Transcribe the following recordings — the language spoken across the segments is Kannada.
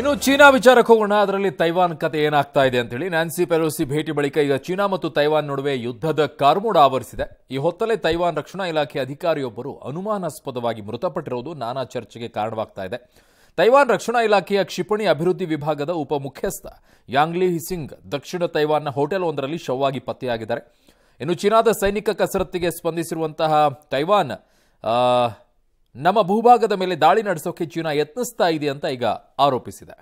ಇನ್ನು ಚೀನಾ ವಿಚಾರಕ್ಕೆ ಹೋಗೋಣ ಅದರಲ್ಲಿ ತೈವಾನ್ ಕತೆ ಏನಾಗ್ತಾ ಇದೆ ಅಂತ ಹೇಳಿ ನ್ಯಾನ್ಸಿ ಪೆಲೋಸಿ ಭೇಟಿ ಬಳಿಕ ಈಗ ಚೀನಾ ಮತ್ತು ತೈವಾನ್ ನಡುವೆ ಯುದ್ಧದ ಕಾರ್ಮೋಡ ಆವರಿಸಿದೆ ಈ ಹೊತ್ತಲೇ ತೈವಾನ್ ರಕ್ಷಣಾ ಇಲಾಖೆ ಅಧಿಕಾರಿಯೊಬ್ಬರು ಅನುಮಾನಾಸ್ಪದವಾಗಿ ಮೃತಪಟ್ಟಿರುವುದು ನಾನಾ ಚರ್ಚೆಗೆ ಕಾರಣವಾಗ್ತಾ ಇದೆ ತೈವಾನ್ ರಕ್ಷಣಾ ಇಲಾಖೆಯ ಕ್ಷಿಪಣಿ ಅಭಿವೃದ್ಧಿ ವಿಭಾಗದ ಉಪ ಮುಖ್ಯಸ್ಥ ಯಾಂಗ್ಲಿ ಹಿಸಿಂಗ್ ದಕ್ಷಿಣ ತೈವಾನ್ನ ಹೋಟೆಲ್ ಒಂದರಲ್ಲಿ ಶವವಾಗಿ ಪತ್ತೆಯಾಗಿದ್ದಾರೆ ಇನ್ನು ಚೀನಾದ ಸೈನಿಕ ಕಸರತ್ತಿಗೆ ಸ್ಪಂದಿಸಿರುವಂತಹ ತೈವಾನ್ ನಮ್ಮ ಭೂಭಾಗದ ಮೇಲೆ ದಾಳಿ ನಡೆಸೋಕೆ ಚೀನಾ ಯತ್ನಿಸ್ತಾ ಇದೆ ಅಂತ ಈಗ ಆರೋಪಿಸಿದೆ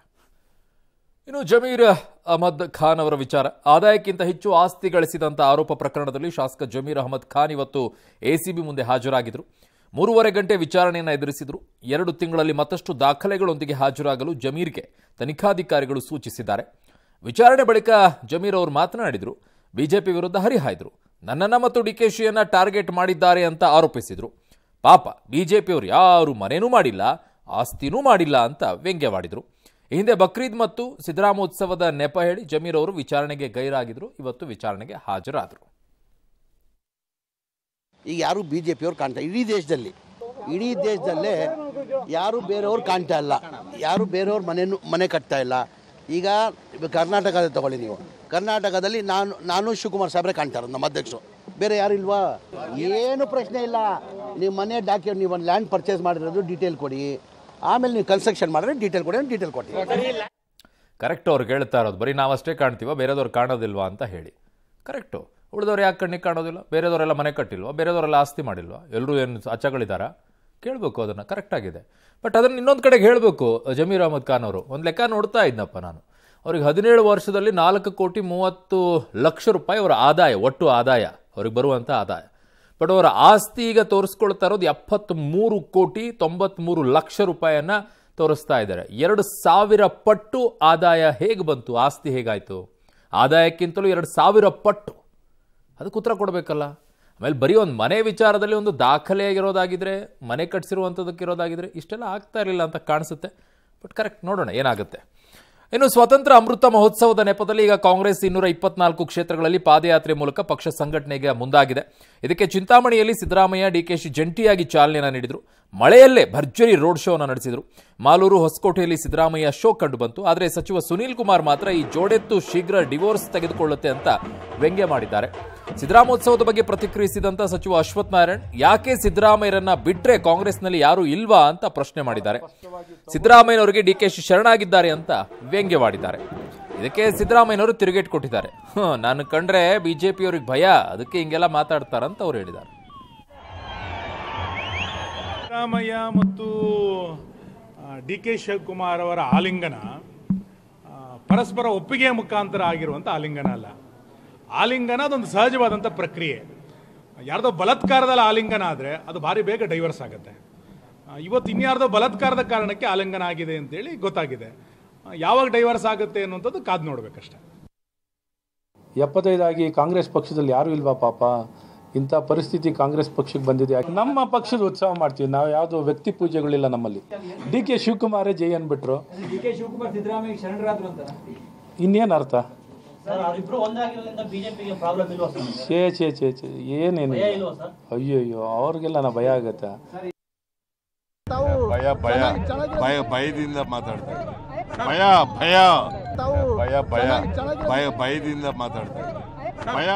ಇನ್ನು ಜಮೀರ್ ಅಹಮದ್ ಖಾನ್ ಅವರ ವಿಚಾರ ಆದಾಯಕ್ಕಿಂತ ಹೆಚ್ಚು ಆಸ್ತಿ ಗಳಿಸಿದಂಥ ಆರೋಪ ಪ್ರಕರಣದಲ್ಲಿ ಶಾಸಕ ಜಮೀರ್ ಅಹಮದ್ ಖಾನ್ ಇವತ್ತು ಎಸಿಬಿ ಮುಂದೆ ಹಾಜರಾಗಿದ್ದರು ಮೂರುವರೆ ಗಂಟೆ ವಿಚಾರಣೆಯನ್ನು ಎದುರಿಸಿದರು ಎರಡು ತಿಂಗಳಲ್ಲಿ ಮತ್ತಷ್ಟು ದಾಖಲೆಗಳೊಂದಿಗೆ ಹಾಜರಾಗಲು ಜಮೀರ್ಗೆ ತನಿಖಾಧಿಕಾರಿಗಳು ಸೂಚಿಸಿದ್ದಾರೆ ವಿಚಾರಣೆ ಬಳಿಕ ಜಮೀರ್ ಅವರು ಮಾತನಾಡಿದರು ಬಿಜೆಪಿ ವಿರುದ್ಧ ಹರಿಹಾಯ್ದರು ನನ್ನನ್ನು ಮತ್ತು ಡಿಕೆಶಿಯನ್ನು ಟಾರ್ಗೆಟ್ ಮಾಡಿದ್ದಾರೆ ಅಂತ ಆರೋಪಿಸಿದರು ಪಾಪ ಬಿ ಜೆ ಪಿಯವರು ಯಾರೂ ಮನೆನೂ ಮಾಡಿಲ್ಲ ಆಸ್ತಿನೂ ಮಾಡಿಲ್ಲ ಅಂತ ವ್ಯಂಗ್ಯವಾಡಿದರು ಹಿಂದೆ ಬಕ್ರೀದ್ ಮತ್ತು ಸಿದ್ದರಾಮೋತ್ಸವದ ನೆಪ ಹೇಳಿ ಜಮೀರ್ ಅವರು ವಿಚಾರಣೆಗೆ ಗೈರಾಗಿದ್ರು ಇವತ್ತು ವಿಚಾರಣೆಗೆ ಹಾಜರಾದರು ಈಗ ಯಾರು ಬಿ ಜೆ ಪಿಯವ್ರು ಕಾಣ್ತಾ ಇಡೀ ದೇಶದಲ್ಲಿ ಇಡೀ ದೇಶದಲ್ಲೇ ಯಾರು ಬೇರೆಯವ್ರು ಕಾಣ್ತಾ ಇಲ್ಲ ಯಾರು ಬೇರೆಯವ್ರ ಮನೆಯೂ ಮನೆ ಕಟ್ತಾ ಇಲ್ಲ ಈಗ ಕರ್ನಾಟಕದಲ್ಲಿ ತಗೊಳ್ಳಿ ನೀವು ಕರ್ನಾಟಕದಲ್ಲಿ ನಾನು ನಾನು ಶಿವಕುಮಾರ್ ಸಾಬ್ರೆ ಕಾಣ್ತಾರೆ ನಮ್ಮ ಅಧ್ಯಕ್ಷರು ಬೇರೆ ಯಾರು ಇಲ್ವಾ ಏನು ಪ್ರಶ್ನೆ ಇಲ್ಲ ನೀವು ಮನೆ ಡಾಕ್ಯುಮೆಂಟ್ ನೀವು ಒಂದು ಲ್ಯಾಂಡ್ ಪರ್ಚೇಸ್ ಮಾಡಿರೋದು ಡೀಟೇಲ್ ಕೊಡಿ ಆಮೇಲೆ ನೀವು ಕನ್ಸ್ಟ್ರಕ್ಷನ್ ಮಾಡಿದ್ರೆ ಡೀಟೇಲ್ ಕೊಡಿ ಡೀಟೇಲ್ ಕರೆಕ್ಟ್ ಅವ್ರು ಹೇಳ್ತಾ ಇರೋದು ಬರೀ ನಾವಷ್ಟೇ ಕಾಣ್ತೀವ ಬೇರೆದವ್ರು ಕಾಣೋದಿಲ್ವಾ ಅಂತ ಹೇಳಿ ಕರೆಕ್ಟು ಉಳಿದವ್ರು ಯಾಕೆ ಕಣ್ಣಿಗೆ ಕಾಣೋದಿಲ್ಲ ಬೇರೆದವರೆಲ್ಲ ಮನೆ ಕಟ್ಟಿಲ್ವಾ ಬೇರೆದವರೆಲ್ಲ ಆಸ್ತಿ ಮಾಡಿಲ್ವಾ ಎಲ್ಲರೂ ಏನು ಅಚ್ಚಗಳಿದಾರ ಕೇಳಬೇಕು ಅದನ್ನು ಕರೆಕ್ಟಾಗಿದೆ ಬಟ್ ಅದನ್ನು ಇನ್ನೊಂದು ಕಡೆಗೆ ಹೇಳಬೇಕು ಜಮೀರ್ ಅಹಮದ್ ಖಾನ್ ಅವರು ಒಂದು ಲೆಕ್ಕ ನೋಡ್ತಾ ಇದ್ನಪ್ಪ ನಾನು ಅವ್ರಿಗೆ ಹದಿನೇಳು ವರ್ಷದಲ್ಲಿ ನಾಲ್ಕು ಕೋಟಿ ಮೂವತ್ತು ಲಕ್ಷ ರೂಪಾಯಿ ಅವರ ಆದಾಯ ಒಟ್ಟು ಆದಾಯ ಅವ್ರಿಗೆ ಬರುವಂಥ ಆದಾಯ ಬಟ್ ಅವರ ಆಸ್ತಿ ಈಗ ತೋರಿಸ್ಕೊಳ್ತಾ ಇರೋದು ಎಪ್ಪತ್ತ್ಮೂರು ಕೋಟಿ ತೊಂಬತ್ತ್ಮೂರು ಲಕ್ಷ ರೂಪಾಯಿಯನ್ನು ತೋರಿಸ್ತಾ ಇದ್ದಾರೆ ಎರಡು ಸಾವಿರ ಪಟ್ಟು ಆದಾಯ ಹೇಗೆ ಬಂತು ಆಸ್ತಿ ಹೇಗಾಯಿತು ಆದಾಯಕ್ಕಿಂತಲೂ ಎರಡು ಸಾವಿರ ಪಟ್ಟು ಅದಕ್ಕೆ ಉತ್ತರ ಕೊಡಬೇಕಲ್ಲ ಆಮೇಲೆ ಬರೀ ಒಂದು ಮನೆ ವಿಚಾರದಲ್ಲಿ ಒಂದು ಆಗಿರೋದಾಗಿದ್ರೆ ಮನೆ ಕಟ್ಸಿರುವಂಥದ್ದಕ್ಕಿರೋದಾಗಿದ್ದರೆ ಇಷ್ಟೆಲ್ಲ ಆಗ್ತಾ ಇರಲಿಲ್ಲ ಅಂತ ಕಾಣಿಸುತ್ತೆ ಬಟ್ ಕರೆಕ್ಟ್ ನೋಡೋಣ ಏನಾಗುತ್ತೆ ಇನ್ನು ಸ್ವತಂತ್ರ ಅಮೃತ ಮಹೋತ್ಸವದ ನೆಪದಲ್ಲಿ ಈಗ ಕಾಂಗ್ರೆಸ್ ಇನ್ನೂರ ಇಪ್ಪತ್ನಾಲ್ಕು ಕ್ಷೇತ್ರಗಳಲ್ಲಿ ಪಾದಯಾತ್ರೆ ಮೂಲಕ ಪಕ್ಷ ಸಂಘಟನೆಗೆ ಮುಂದಾಗಿದೆ ಇದಕ್ಕೆ ಚಿಂತಾಮಣಿಯಲ್ಲಿ ಸಿದ್ದರಾಮಯ್ಯ ಡಿಕೆಶಿ ಜಂಟಿಯಾಗಿ ಚಾಲನೆಯನ್ನು ನೀಡಿದರು ಮಳೆಯಲ್ಲೇ ಭರ್ಜರಿ ರೋಡ್ ಶೋನ ನಡೆಸಿದರು ಮಾಲೂರು ಹೊಸಕೋಟೆಯಲ್ಲಿ ಸಿದ್ದರಾಮಯ್ಯ ಶೋ ಕಂಡುಬಂತು ಆದರೆ ಸಚಿವ ಸುನೀಲ್ ಕುಮಾರ್ ಮಾತ್ರ ಈ ಜೋಡೆತ್ತು ಶೀಘ್ರ ಡಿವೋರ್ಸ್ ತೆಗೆದುಕೊಳ್ಳುತ್ತೆ ಅಂತ ವ್ಯಂಗ್ಯ ಮಾಡಿದ್ದಾರೆ ಸಿದ್ದರಾಮೋತ್ಸವದ ಬಗ್ಗೆ ಪ್ರತಿಕ್ರಿಯಿಸಿದಂತ ಸಚಿವ ಅಶ್ವಥ್ ನಾರಾಯಣ್ ಯಾಕೆ ಸಿದ್ದರಾಮಯ್ಯರನ್ನ ಬಿಟ್ರೆ ಕಾಂಗ್ರೆಸ್ನಲ್ಲಿ ಯಾರು ಇಲ್ವಾ ಅಂತ ಪ್ರಶ್ನೆ ಮಾಡಿದ್ದಾರೆ ಸಿದ್ದರಾಮಯ್ಯನವರಿಗೆ ಡಿ ಕೆ ಶಿ ಶರಣಾಗಿದ್ದಾರೆ ಅಂತ ವ್ಯಂಗ್ಯವಾಡಿದ್ದಾರೆ ಇದಕ್ಕೆ ಸಿದ್ದರಾಮಯ್ಯನವರು ತಿರುಗೇಟ್ ಕೊಟ್ಟಿದ್ದಾರೆ ನಾನು ಕಂಡ್ರೆ ಬಿಜೆಪಿಯವ್ರಿಗೆ ಭಯ ಅದಕ್ಕೆ ಹಿಂಗೆಲ್ಲ ಅಂತ ಅವ್ರು ಹೇಳಿದ್ದಾರೆ ಸಿದ್ದರಾಮಯ್ಯ ಮತ್ತು ಡಿ ಕೆ ಶಿವಕುಮಾರ್ ಅವರ ಆಲಿಂಗನ ಪರಸ್ಪರ ಒಪ್ಪಿಗೆಯ ಮುಖಾಂತರ ಆಗಿರುವಂಥ ಆಲಿಂಗನ ಅಲ್ಲ ಆಲಿಂಗನ ಅದೊಂದು ಸಹಜವಾದಂಥ ಪ್ರಕ್ರಿಯೆ ಯಾರ್ದೋ ಬಲತ್ಕಾರದಲ್ಲಿ ಆಲಿಂಗನ ಆದರೆ ಅದು ಭಾರಿ ಬೇಗ ಡೈವರ್ಸ್ ಆಗುತ್ತೆ ಇವತ್ತು ಇನ್ಯಾರ್ದೋ ಬಲತ್ಕಾರದ ಕಾರಣಕ್ಕೆ ಆಲಿಂಗನ ಆಗಿದೆ ಅಂತೇಳಿ ಗೊತ್ತಾಗಿದೆ ಯಾವಾಗ ಡೈವರ್ಸ್ ಆಗುತ್ತೆ ಅನ್ನುವಂಥದ್ದು ಕಾದು ನೋಡಬೇಕಷ್ಟೆ ಎಪ್ಪತ್ತೈದಾಗಿ ಕಾಂಗ್ರೆಸ್ ಪಕ್ಷದಲ್ಲಿ ಯಾರೂ ಇಲ್ವಾ ಪಾಪ ಇಂಥ ಪರಿಸ್ಥಿತಿ ಕಾಂಗ್ರೆಸ್ ಪಕ್ಷಕ್ಕೆ ಬಂದಿದೆ ನಮ್ಮ ಪಕ್ಷದ ಉತ್ಸವ ಮಾಡ್ತೀವಿ ನಾವು ಯಾವುದು ವ್ಯಕ್ತಿ ಪೂಜೆಗಳಿಲ್ಲ ನಮ್ಮಲ್ಲಿ ಡಿ ಕೆ ಶಿವಕುಮಾರೇ ಜೈ ಅನ್ಬಿಟ್ರು ಇನ್ನೇನು ಅರ್ಥ ಛೇ ಛೇ ಛೇ ಛೇ ಏನೇನು ಅಯ್ಯಯ್ಯೋ ಅವ್ರಿಗೆಲ್ಲ ನಾ ಭಯ ಆಗತ್ತೆ ಭಯ ಭಯ ಭಯ ಭಯದಿಂದ ಮಾತಾಡ್ತಾರೆ ಭಯ ಭಯ ಭಯ ಭಯ ಭಯ ಭಯದಿಂದ ಮಾತಾಡ್ತಾರೆ ಭಯ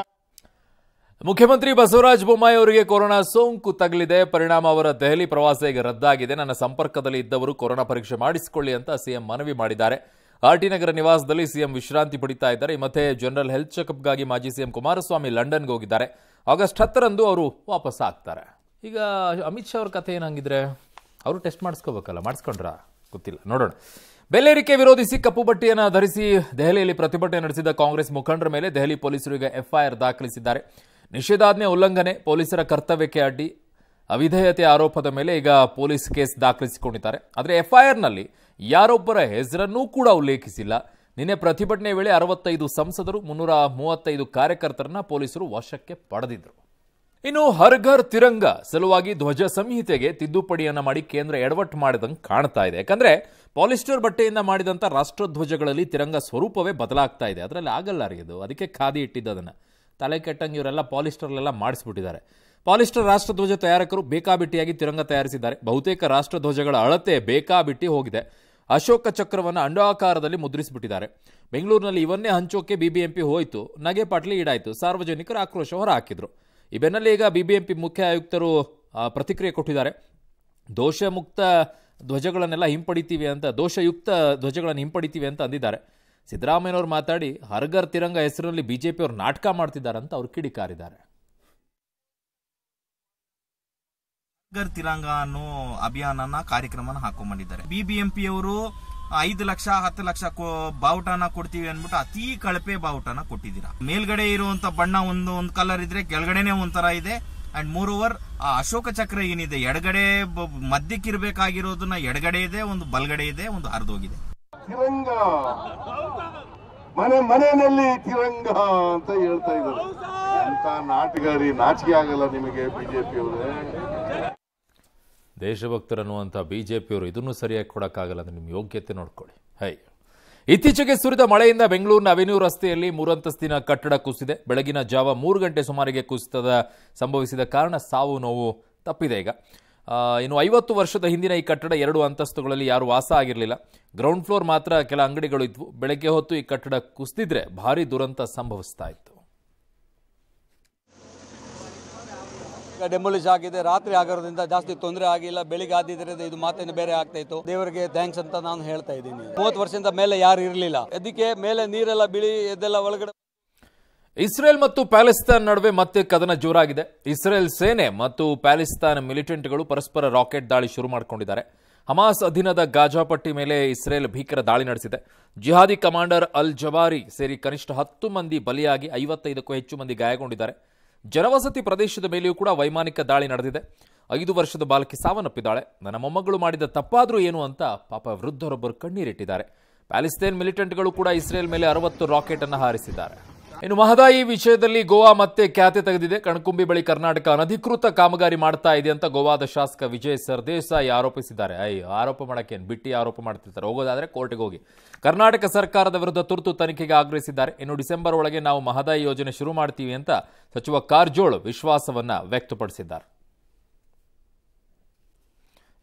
ಮುಖ್ಯಮಂತ್ರಿ ಬಸವರಾಜ ಬೊಮ್ಮಾಯಿ ಅವರಿಗೆ ಕೊರೋನಾ ಸೋಂಕು ತಗಲಿದೆ ಪರಿಣಾಮ ಅವರ ದೆಹಲಿ ಪ್ರವಾಸ ಈಗ ರದ್ದಾಗಿದೆ ನನ್ನ ಸಂಪರ್ಕದಲ್ಲಿ ಇದ್ದವರು ಕೊರೋನಾ ಪರೀಕ್ಷೆ ಮಾಡಿಸಿಕೊಳ್ಳಿ ಅಂತ ಸಿಎಂ ಮನವಿ ಮಾಡಿದ್ದಾರೆ ಆರ್ಟಿ ನಗರ ನಿವಾಸದಲ್ಲಿ ಸಿಎಂ ವಿಶ್ರಾಂತಿ ಪಡಿತಾ ಇದ್ದಾರೆ ಮತ್ತೆ ಜನರಲ್ ಹೆಲ್ತ್ ಚೆಕಪ್ಗಾಗಿ ಮಾಜಿ ಸಿಎಂ ಕುಮಾರಸ್ವಾಮಿ ಲಂಡನ್ಗೆ ಹೋಗಿದ್ದಾರೆ ಆಗಸ್ಟ್ ಹತ್ತರಂದು ಅವರು ವಾಪಸ್ ಆಗ್ತಾರೆ ಈಗ ಅಮಿತ್ ಶಾ ಅವ್ರ ಕಥೆ ಏನಾಗಿದ್ರೆ ಅವರು ಟೆಸ್ಟ್ ಮಾಡಿಸ್ಕೋಬೇಕಲ್ಲ ಮಾಡಿಸ್ಕೊಂಡ್ರ ಗೊತ್ತಿಲ್ಲ ನೋಡೋಣ ಬೆಲೆರಿಕೆ ವಿರೋಧಿಸಿ ಕಪ್ಪು ಬಟ್ಟೆಯನ್ನು ಧರಿಸಿ ದೆಹಲಿಯಲ್ಲಿ ಪ್ರತಿಭಟನೆ ನಡೆಸಿದ ಕಾಂಗ್ರೆಸ್ ಮುಖಂಡರ ಮೇಲೆ ದೆಹಲಿ ಪೊಲೀಸರು ಈಗ ಎಫ್ಐಆರ್ ದಾಖಲಿಸಿದ್ದಾರೆ ನಿಷೇಧಾಜ್ಞೆ ಉಲ್ಲಂಘನೆ ಪೊಲೀಸರ ಕರ್ತವ್ಯಕ್ಕೆ ಅಡ್ಡಿ ಅವಿಧೇಯತೆ ಆರೋಪದ ಮೇಲೆ ಈಗ ಪೊಲೀಸ್ ಕೇಸ್ ದಾಖಲಿಸಿಕೊಂಡಿದ್ದಾರೆ ಆದರೆ ಎಫ್ಐಆರ್ನಲ್ಲಿ ಯಾರೊಬ್ಬರ ಹೆಸರನ್ನೂ ಕೂಡ ಉಲ್ಲೇಖಿಸಿಲ್ಲ ನಿನ್ನೆ ಪ್ರತಿಭಟನೆ ವೇಳೆ ಅರವತ್ತೈದು ಸಂಸದರು ಮುನ್ನೂರ ಮೂವತ್ತೈದು ಕಾರ್ಯಕರ್ತರನ್ನ ಪೊಲೀಸರು ವಶಕ್ಕೆ ಪಡೆದಿದ್ರು ಇನ್ನು ಹರ್ ಘರ್ ತಿರಂಗ ಸಲುವಾಗಿ ಧ್ವಜ ಸಂಹಿತೆಗೆ ತಿದ್ದುಪಡಿಯನ್ನು ಮಾಡಿ ಕೇಂದ್ರ ಎಡವಟ್ಟು ಮಾಡಿದಂಗೆ ಕಾಣ್ತಾ ಇದೆ ಯಾಕಂದ್ರೆ ಪಾಲಿಸ್ಟರ್ ಬಟ್ಟೆಯಿಂದ ಮಾಡಿದಂಥ ರಾಷ್ಟ್ರಧ್ವಜಗಳಲ್ಲಿ ತಿರಂಗ ಸ್ವರೂಪವೇ ಬದಲಾಗ್ತಾ ಇದೆ ಅದರಲ್ಲಿ ಆಗಲ್ಲ ರೀ ಅದು ಅದಕ್ಕೆ ಖಾದಿ ಇಟ್ಟಿದ್ದು ಅದನ್ನು ತಲೆ ಕೆಟ್ಟಂಗೆ ಇವರೆಲ್ಲ ಪಾಲಿಸ್ಟರ್ಲೆಲ್ಲ ಮಾಡಿಸ್ಬಿಟ್ಟಿದ್ದಾರೆ ಪಾಲಿಸ್ಟರ್ ರಾಷ್ಟ್ರಧ್ವಜ ತಯಾರಕರು ಬೇಕಾಬಿಟ್ಟಿಯಾಗಿ ತಿರಂಗ ತಯಾರಿಸಿದ್ದಾರೆ ಬಹುತೇಕ ರಾಷ್ಟ್ರಧ್ವಜಗಳ ಅಳತೆ ಬೇಕಾಬಿಟ್ಟಿ ಹೋಗಿದೆ ಅಶೋಕ ಚಕ್ರವನ್ನು ಅಂಡಾಕಾರದಲ್ಲಿ ಮುದ್ರಿಸಿಬಿಟ್ಟಿದ್ದಾರೆ ಬೆಂಗಳೂರಿನಲ್ಲಿ ಇವನ್ನೇ ಹಂಚೋಕೆ ಬಿಬಿಎಂಪಿ ಹೋಯಿತು ನಗೆ ಪಾಟ್ಲಿ ಈಡಾಯಿತು ಸಾರ್ವಜನಿಕರು ಆಕ್ರೋಶ ಹೊರಹಾಕಿದ್ರು ಈ ಬೆನ್ನಲ್ಲೇ ಈಗ ಬಿಬಿಎಂಪಿ ಮುಖ್ಯ ಆಯುಕ್ತರು ಪ್ರತಿಕ್ರಿಯೆ ಕೊಟ್ಟಿದ್ದಾರೆ ದೋಷಮುಕ್ತ ಧ್ವಜಗಳನ್ನೆಲ್ಲ ಹಿಂಪಡಿತೀವಿ ಅಂತ ದೋಷಯುಕ್ತ ಧ್ವಜಗಳನ್ನು ಹಿಂಪಡಿತೀವಿ ಅಂತ ಅಂದಿದ್ದಾರೆ ಸಿದ್ದರಾಮಯ್ಯನವರು ಮಾತಾಡಿ ಹರ್ಗರ್ ತಿರಂಗ ಹೆಸರಿನಲ್ಲಿ ಬಿಜೆಪಿಯವರು ನಾಟಕ ಮಾಡ್ತಿದ್ದಾರೆ ಅಂತ ಅವರು ಕಿಡಿಕಾರಿದ್ದಾರೆ ಗರ್ ತಿರಂಗ ಅನ್ನೋ ಅಭಿಯಾನನ ಕಾರ್ಯಕ್ರಮನ ಹಾಕೊಂಡಿದ್ದಾರೆ ಬಿಬಿಎಂಪಿ ಅವರು ಐದು ಲಕ್ಷ ಹತ್ತು ಲಕ್ಷ ಬಾವುಟನ ಕೊಡ್ತೀವಿ ಅನ್ಬಿಟ್ಟು ಅತಿ ಕಳಪೆ ಬಾವುಟನ ಕೊಟ್ಟಿದ್ದೀರಾ ಮೇಲ್ಗಡೆ ಇರುವಂತ ಬಣ್ಣ ಒಂದು ಒಂದು ಕಲರ್ ಇದ್ರೆ ಕೆಳಗಡೆನೆ ಒಂಥರ ಇದೆ ಅಂಡ್ ಮೂರ್ ಓವರ್ ಆ ಅಶೋಕ ಚಕ್ರ ಏನಿದೆ ಎಡಗಡೆ ಮದ್ಯಕ್ಕಿರ್ಬೇಕಾಗಿರೋದನ್ನ ಎಡಗಡೆ ಇದೆ ಒಂದು ಬಲ್ಗಡೆ ಇದೆ ಒಂದು ಹರಿದೋಗಿದೆ ತಿರಂಗ ಮನೆ ಮನೆಯಲ್ಲಿ ತಿರಂಗ ಅಂತ ಹೇಳ್ತಾ ಇದ್ದಾರೆ ನಾಟಗಾರಿ ನಾಚಿಕೆ ಆಗಲ್ಲ ನಿಮಗೆ ಬಿಜೆಪಿ ಅವರೇ ದೇಶಭಕ್ತರು ಅನ್ನುವಂಥ ಬಿ ಜೆ ಪಿಯವರು ಇದನ್ನು ಸರಿಯಾಗಿ ಕೊಡೋಕ್ಕಾಗಲ್ಲ ಅಂದರೆ ನಿಮ್ಮ ಯೋಗ್ಯತೆ ನೋಡ್ಕೊಳ್ಳಿ ಹೈ ಇತ್ತೀಚೆಗೆ ಸುರಿದ ಮಳೆಯಿಂದ ಬೆಂಗಳೂರಿನ ಅವೆನ್ಯೂ ರಸ್ತೆಯಲ್ಲಿ ಮೂರಂತಸ್ತಿನ ಕಟ್ಟಡ ಕುಸಿದೆ ಬೆಳಗಿನ ಜಾವ ಮೂರು ಗಂಟೆ ಸುಮಾರಿಗೆ ಕುಸಿತದ ಸಂಭವಿಸಿದ ಕಾರಣ ಸಾವು ನೋವು ತಪ್ಪಿದೆ ಈಗ ಇನ್ನು ಐವತ್ತು ವರ್ಷದ ಹಿಂದಿನ ಈ ಕಟ್ಟಡ ಎರಡು ಅಂತಸ್ತುಗಳಲ್ಲಿ ಯಾರು ವಾಸ ಆಗಿರಲಿಲ್ಲ ಗ್ರೌಂಡ್ ಫ್ಲೋರ್ ಮಾತ್ರ ಕೆಲ ಅಂಗಡಿಗಳು ಇದ್ವು ಬೆಳಗ್ಗೆ ಹೊತ್ತು ಈ ಕಟ್ಟಡ ಕುಸಿದಿದ್ರೆ ಭಾರಿ ದುರಂತ ಸಂಭವಿಸ್ತಾ ಇತ್ತು ಡೆಮೊಲಿಷ್ ಆಗಿದೆ ರಾತ್ರಿ ಆಗಿರೋದ್ರಿಂದ ಜಾಸ್ತಿ ತೊಂದರೆ ಆಗಿಲ್ಲ ಬೆಳಿಗ್ಗೆ ಆದಿದ್ರಿಂದ ಇದು ಮಾತೇನೆ ಬೇರೆ ಆಗ್ತಾ ಇತ್ತು ದೇವರಿಗೆ ಥ್ಯಾಂಕ್ಸ್ ಅಂತ ನಾನು ಹೇಳ್ತಾ ಇದ್ದೀನಿ ಮೂವತ್ತು ವರ್ಷದಿಂದ ಮೇಲೆ ಯಾರು ಇರಲಿಲ್ಲ ಅದಕ್ಕೆ ಮೇಲೆ ನೀರೆಲ್ಲ ಬಿಳಿ ಇದೆಲ್ಲ ಒಳಗಡೆ ಇಸ್ರೇಲ್ ಮತ್ತು ಪ್ಯಾಲೆಸ್ತಾನ್ ನಡುವೆ ಮತ್ತೆ ಕದನ ಜೋರಾಗಿದೆ ಇಸ್ರೇಲ್ ಸೇನೆ ಮತ್ತು ಪ್ಯಾಲೆಸ್ತಾನ್ ಮಿಲಿಟೆಂಟ್ಗಳು ಪರಸ್ಪರ ರಾಕೆಟ್ ದಾಳಿ ಶುರು ಮಾಡಿಕೊಂಡಿದ್ದಾರೆ ಹಮಾಸ್ ಅಧೀನದ ಗಾಜಾಪಟ್ಟಿ ಮೇಲೆ ಇಸ್ರೇಲ್ ಭೀಕರ ದಾಳಿ ನಡೆಸಿದೆ ಜಿಹಾದಿ ಕಮಾಂಡರ್ ಅಲ್ ಜವಾರಿ ಸೇರಿ ಕನಿಷ್ಠ ಹತ್ತು ಮಂದಿ ಬಲಿಯಾಗಿ ಐವತ್ತೈದಕ್ಕೂ ಹೆಚ್ಚು ಮಂದಿ ಗಾಯಗೊಂಡಿದ್ದಾರೆ ಜನವಸತಿ ಪ್ರದೇಶದ ಮೇಲೆಯೂ ಕೂಡ ವೈಮಾನಿಕ ದಾಳಿ ನಡೆದಿದೆ ಐದು ವರ್ಷದ ಬಾಲಕಿ ಸಾವನ್ನಪ್ಪಿದ್ದಾಳೆ ನನ್ನ ಮೊಮ್ಮಗಳು ಮಾಡಿದ ತಪ್ಪಾದರೂ ಏನು ಅಂತ ಪಾಪ ವೃದ್ಧರೊಬ್ಬರು ಕಣ್ಣೀರಿಟ್ಟಿದ್ದಾರೆ ಪ್ಯಾಲಿಸ್ತೇನ್ ಮಿಲಿಟೆಂಟ್ಗಳು ಕೂಡ ಇಸ್ರೇಲ್ ಮೇಲೆ ಅರವತ್ತು ರಾಕೆಟ್ ಅನ್ನು ಹಾರಿಸಿದ್ದಾರೆ ಇನ್ನು ಮಹದಾಯಿ ವಿಷಯದಲ್ಲಿ ಗೋವಾ ಮತ್ತೆ ಖ್ಯಾತೆ ತೆಗೆದಿದೆ ಕಣ್ಕುಂಬಿ ಬಳಿ ಕರ್ನಾಟಕ ಅನಧಿಕೃತ ಕಾಮಗಾರಿ ಮಾಡ್ತಾ ಇದೆ ಅಂತ ಗೋವಾದ ಶಾಸಕ ವಿಜಯ್ ಸರ್ದೇಸಾಯಿ ಆರೋಪಿಸಿದ್ದಾರೆ ಅಯ್ಯೋ ಆರೋಪ ಮಾಡಕ್ಕೇನು ಬಿಟ್ಟಿ ಆರೋಪ ಮಾಡ್ತಿರ್ತಾರೆ ಹೋಗೋದಾದ್ರೆ ಕೋರ್ಟ್ಗೆ ಹೋಗಿ ಕರ್ನಾಟಕ ಸರ್ಕಾರದ ವಿರುದ್ಧ ತುರ್ತು ತನಿಖೆಗೆ ಆಗ್ರಹಿಸಿದ್ದಾರೆ ಇನ್ನು ಡಿಸೆಂಬರ್ ಒಳಗೆ ನಾವು ಮಹದಾಯಿ ಯೋಜನೆ ಶುರು ಮಾಡ್ತೀವಿ ಅಂತ ಸಚಿವ ಕಾರಜೋಳ್ ವಿಶ್ವಾಸವನ್ನ ವ್ಯಕ್ತಪಡಿಸಿದ್ದಾರೆ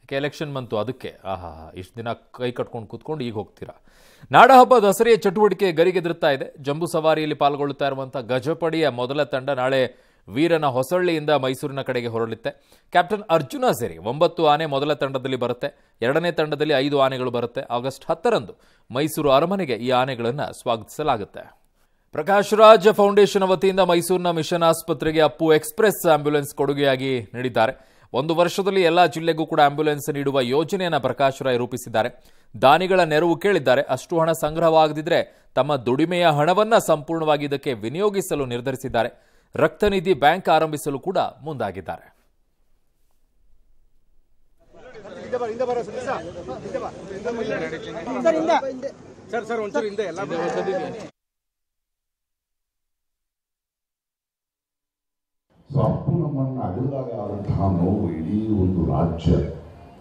ಯಾಕೆ ಎಲೆಕ್ಷನ್ ಬಂತು ಅದಕ್ಕೆ ಆಹಾ ಇಷ್ಟು ದಿನ ಕೈ ಕಟ್ಕೊಂಡು ಕೂತ್ಕೊಂಡು ಈಗ ಹೋಗ್ತೀರಾ ನಾಡಹಬ್ಬ ದಸರೆಯ ಚಟುವಟಿಕೆ ಗರಿಗೆದರ್ತಾ ಇದೆ ಜಂಬೂ ಸವಾರಿಯಲ್ಲಿ ಪಾಲ್ಗೊಳ್ಳುತ್ತಾ ಇರುವಂಥ ಗಜಪಡಿಯ ಮೊದಲ ತಂಡ ನಾಳೆ ವೀರನ ಹೊಸಳ್ಳಿಯಿಂದ ಮೈಸೂರಿನ ಕಡೆಗೆ ಹೊರಳುತ್ತೆ ಕ್ಯಾಪ್ಟನ್ ಅರ್ಜುನ ಸೇರಿ ಒಂಬತ್ತು ಆನೆ ಮೊದಲ ತಂಡದಲ್ಲಿ ಬರುತ್ತೆ ಎರಡನೇ ತಂಡದಲ್ಲಿ ಐದು ಆನೆಗಳು ಬರುತ್ತೆ ಆಗಸ್ಟ್ ಹತ್ತರಂದು ಮೈಸೂರು ಅರಮನೆಗೆ ಈ ಆನೆಗಳನ್ನು ಸ್ವಾಗತಿಸಲಾಗುತ್ತೆ ಪ್ರಕಾಶ್ ರಾಜ್ ಫೌಂಡೇಶನ್ ವತಿಯಿಂದ ಮೈಸೂರಿನ ಮಿಷನ್ ಆಸ್ಪತ್ರೆಗೆ ಅಪ್ಪು ಎಕ್ಸ್ಪ್ರೆಸ್ ಆಂಬ್ಯುಲೆನ್ಸ್ ಕೊಡುಗೆಯಾಗಿ ನೀಡಿದ್ದಾರೆ ಒಂದು ವರ್ಷದಲ್ಲಿ ಎಲ್ಲ ಜಿಲ್ಲೆಗೂ ಕೂಡ ಆಂಬ್ಯುಲೆನ್ಸ್ ನೀಡುವ ಯೋಜನೆಯನ್ನು ಪ್ರಕಾಶ್ ರಾಯ್ ರೂಪಿಸಿದ್ದಾರೆ ದಾನಿಗಳ ನೆರವು ಕೇಳಿದ್ದಾರೆ ಅಷ್ಟು ಹಣ ಸಂಗ್ರಹವಾಗದಿದ್ರೆ ತಮ್ಮ ದುಡಿಮೆಯ ಹಣವನ್ನು ಸಂಪೂರ್ಣವಾಗಿ ಇದಕ್ಕೆ ವಿನಿಯೋಗಿಸಲು ನಿರ್ಧರಿಸಿದ್ದಾರೆ ರಕ್ತನಿಧಿ ಬ್ಯಾಂಕ್ ಆರಂಭಿಸಲು ಕೂಡ ಮುಂದಾಗಿದ್ದಾರೆ ಸೊ ಅಪ್ಪನಮ್ಮನ ಅಗಲದಾಗ ಆದಂತಹ ನೋವು ಇಡೀ ಒಂದು ರಾಜ್ಯ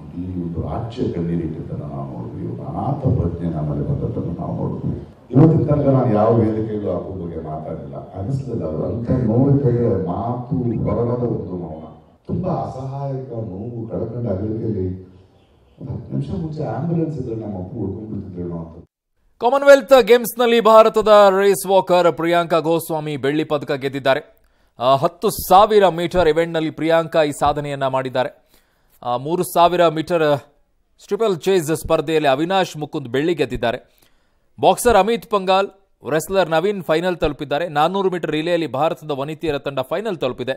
ಇಡೀ ಒಂದು ರಾಜ್ಯ ಕಣ್ಣೀರಿಟ್ಟಿದ್ದನ್ನು ನಾವು ನೋಡಿದ್ವಿ ಅನಾಥ ಪ್ರಜ್ಞೆ ನಮ್ಮಲ್ಲಿ ಬಂದದ್ದನ್ನು ನಾವು ನೋಡಿದ್ವಿ ಇವತ್ತಿನ ತನಕ ನಾನು ಯಾವ ವೇದಿಕೆಗಳು ಅಪ್ಪು ಬಗ್ಗೆ ಮಾತಾಡಲಿಲ್ಲ ಅನಿಸ್ಲಿಲ್ಲ ಅವರು ಅಂತ ನೋವು ಮಾತು ಬರಲದ ಒಂದು ಮೌನ ತುಂಬ ಅಸಹಾಯಕ ನೋವು ಕಳ್ಕೊಂಡ ಅಗಲಿಕೆಯಲ್ಲಿ ಒಂದು ಹತ್ತು ನಿಮಿಷ ಮುಂಚೆ ಆಂಬ್ಯುಲೆನ್ಸ್ ಇದ್ರೆ ನಮ್ಮ ಅಪ್ಪು ಉಳ್ಕೊಂಡ್ಬಿಡ್ತಿದ್ರೇನೋ ಅಂತ ಕಾಮನ್ವೆಲ್ತ್ ಗೇಮ್ಸ್ನಲ್ಲಿ ಭಾರತದ ರೇಸ್ ವಾಕರ್ ಪ್ರಿಯಾಂಕಾ ಗೋಸ್ವಾಮಿ ಬೆಳ್ಳಿ ಪದಕ ಗೆದ್ದಿದ್ದಾರೆ ಹತ್ತು ಸಾವಿರ ಮೀಟರ್ ಇವೆಂಟ್ನಲ್ಲಿ ಪ್ರಿಯಾಂಕಾ ಈ ಸಾಧನೆಯನ್ನು ಮಾಡಿದ್ದಾರೆ ಮೂರು ಸಾವಿರ ಮೀಟರ್ ಸ್ಟ್ರಿಪಲ್ ಚೇಸ್ ಸ್ಪರ್ಧೆಯಲ್ಲಿ ಅವಿನಾಶ್ ಮುಕುಂದ್ ಬೆಳ್ಳಿ ಗೆದ್ದಿದ್ದಾರೆ boxer Amit Panghal wrestler Naveen final ತಲುಪಿದ್ದಾರೆ ನಾನ್ನೂರು ಮೀಟರ್ ರಿಲೇಯಲ್ಲಿ ಭಾರತದ ವನಿತೆಯರ ತಂಡ ಫೈನಲ್ ತಲುಪಿದೆ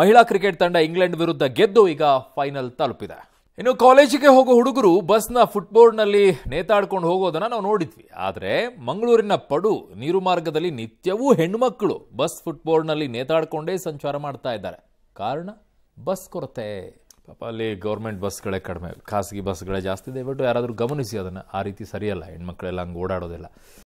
ಮಹಿಳಾ ಕ್ರಿಕೆಟ್ ತಂಡ ಇಂಗ್ಲೆಂಡ್ ವಿರುದ್ಧ ಗೆದ್ದು ಈಗ ಫೈನಲ್ ತಲುಪಿದೆ ಇನ್ನು ಕಾಲೇಜಿಗೆ ಹೋಗೋ ಹುಡುಗರು ಬಸ್ನ ಫುಟ್ಬೋರ್ಡ್ನಲ್ಲಿ ನೇತಾಡ್ಕೊಂಡು ಹೋಗೋದನ್ನು ನಾವು ನೋಡಿದ್ವಿ ಆದರೆ ಮಂಗಳೂರಿನ ಪಡು ನೀರು ಮಾರ್ಗದಲ್ಲಿ ನಿತ್ಯವೂ ಹೆಣ್ಮಕ್ಳು ಬಸ್ ಫುಟ್ಬೋರ್ಡ್ನಲ್ಲಿ ನೇತಾಡ್ಕೊಂಡೇ ಸಂಚಾರ ಮಾಡ್ತಾ ಇದ್ದಾರೆ ಕಾರಣ ಬಸ್ ಕೊರತೆ ಪಾಪ ಅಲ್ಲಿ ಗೌರ್ಮೆಂಟ್ ಬಸ್ಗಳೇ ಕಡಿಮೆ ಖಾಸಗಿ ಬಸ್ಗಳೇ ಜಾಸ್ತಿ ದಯವಿಟ್ಟು ಯಾರಾದರೂ ಗಮನಿಸಿ ಅದನ್ನು ಆ ರೀತಿ ಸರಿಯಲ್ಲ ಹೆಣ್ಮಕ್ಳೆಲ್ಲ ಹಂಗೆ ಓಡಾಡೋದಿಲ್ಲ